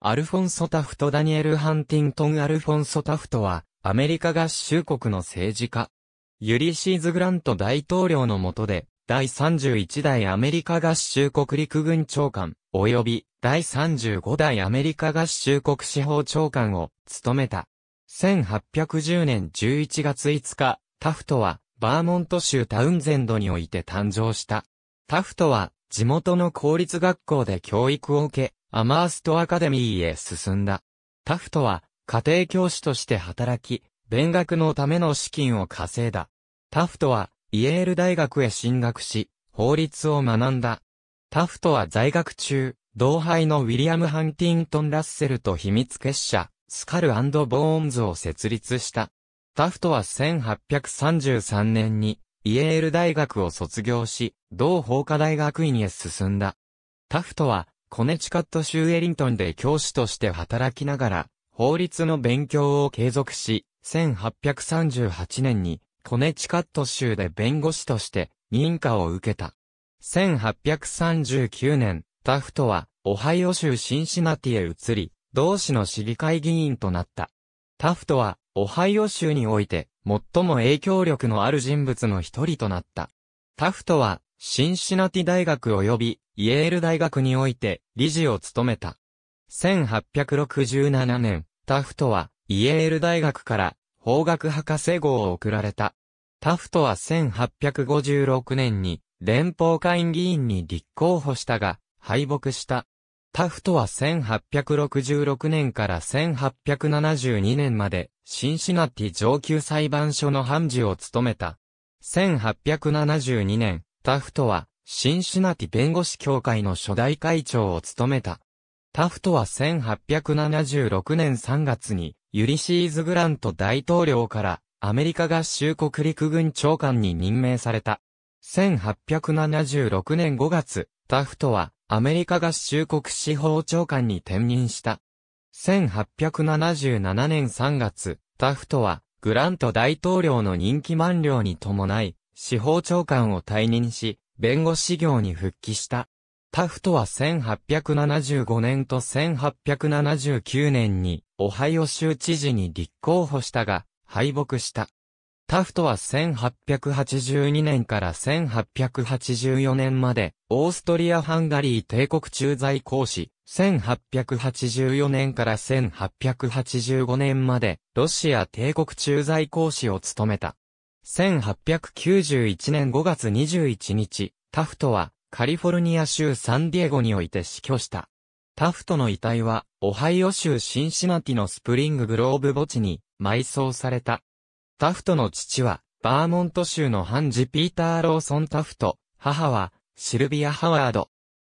アルフォンソ・タフト・ダニエル・ハンティントン・アルフォンソ・タフトは、アメリカ合衆国の政治家。ユリシーズ・グラント大統領の下で、第31代アメリカ合衆国陸軍長官、及び第35代アメリカ合衆国司法長官を務めた。1810年11月5日、タフトは、バーモント州タウンゼンドにおいて誕生した。タフトは、地元の公立学校で教育を受け、アマーストアカデミーへ進んだ。タフトは、家庭教師として働き、勉学のための資金を稼いだ。タフトは、イエール大学へ進学し、法律を学んだ。タフトは在学中、同輩のウィリアム・ハンティントン・ラッセルと秘密結社、スカルボーンズを設立した。タフトは1833年に、イエール大学を卒業し、同法科大学院へ進んだ。タフトは、コネチカット州エリントンで教師として働きながら、法律の勉強を継続し、1838年にコネチカット州で弁護士として認可を受けた。1839年、タフトはオハイオ州シンシナティへ移り、同市の市議会議員となった。タフトはオハイオ州において最も影響力のある人物の一人となった。タフトはシンシナティ大学及びイエール大学において理事を務めた。1867年、タフトはイエール大学から法学博士号を贈られた。タフトは1856年に連邦会議員に立候補したが敗北した。タフトは1866年から1872年までシンシナティ上級裁判所の判事を務めた。1872年、タフトは、シンシナティ弁護士協会の初代会長を務めた。タフトは1876年3月に、ユリシーズ・グラント大統領からアメリカ合衆国陸軍長官に任命された。1876年5月、タフトはアメリカ合衆国司法長官に転任した。1877年3月、タフトはグラント大統領の任期満了に伴い、司法長官を退任し、弁護士業に復帰した。タフトは1875年と1879年に、オハイオ州知事に立候補したが、敗北した。タフトは1882年から1884年まで、オーストリア・ハンガリー帝国駐在公使、1884年から1885年まで、ロシア帝国駐在公使を務めた。1891年5月21日、タフトはカリフォルニア州サンディエゴにおいて死去した。タフトの遺体は、オハイオ州シンシナティのスプリンググローブ墓地に埋葬された。タフトの父は、バーモント州のハンジ・ピーター・ローソン・タフト、母は、シルビア・ハワード。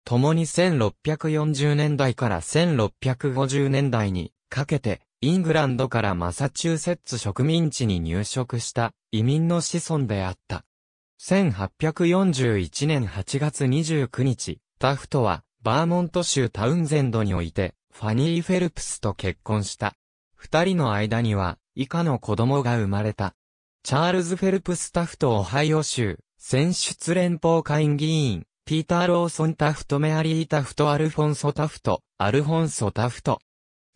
共に1640年代から1650年代にかけて、イングランドからマサチューセッツ植民地に入植した移民の子孫であった。1841年8月29日、タフトはバーモント州タウンゼンドにおいてファニー・フェルプスと結婚した。二人の間には以下の子供が生まれた。チャールズ・フェルプス・タフト・オハイオ州、選出連邦会議員、ピーター・ローソン・タフト・メアリー・タフト・アルフォンソ・タフト、アルフォンソ・タフト、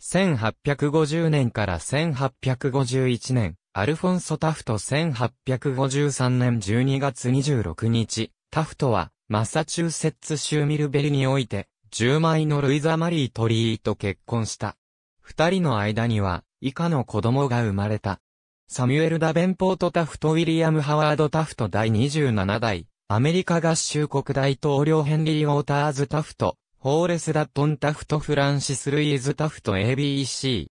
1850年から1851年、アルフォンソ・タフト1853年12月26日、タフトは、マサチューセッツ州ミルベリにおいて、10枚のルイザ・マリー・トリーと結婚した。二人の間には、以下の子供が生まれた。サミュエル・ダベンポート・タフト・ウィリアム・ハワード・タフト第27代、アメリカ合衆国大統領ヘンリー・ウォーターズ・タフト、ホーレス・ダットン・タフト・フランシス・ルイーズ・タフト ABC。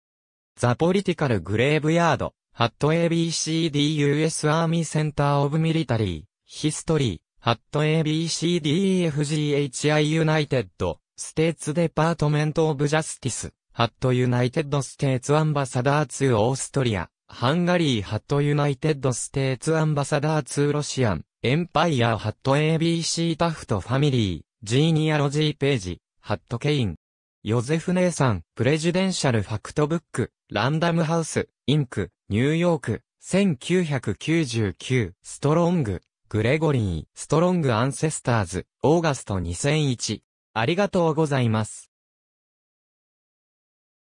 ザ・ポリティカル・グレーブヤード、ハット ABCD US アーミー・センター・オブ・ミリタリー、ヒストリー、ハット a b c d f g h i ユナイテッド、ステーツ・デパートメント・オブ・ジャスティス、ハット・ユナイテッド・ステーツ・アンバサダー2オーストリア、ハンガリー・ハット・ユナイテッド・ステーツ・アンバサダー2ロシアン、エンパイア・ハット ABC タフト・ファミリー、ジーニアロジー・ページ、ハットケイン。ヨゼフ姉さん、プレジデンシャルファクトブック、ランダムハウス、インク、ニューヨーク、1999、ストロング、グレゴリー、ストロングアンセスターズ、オーガスト2001。ありがとうございます。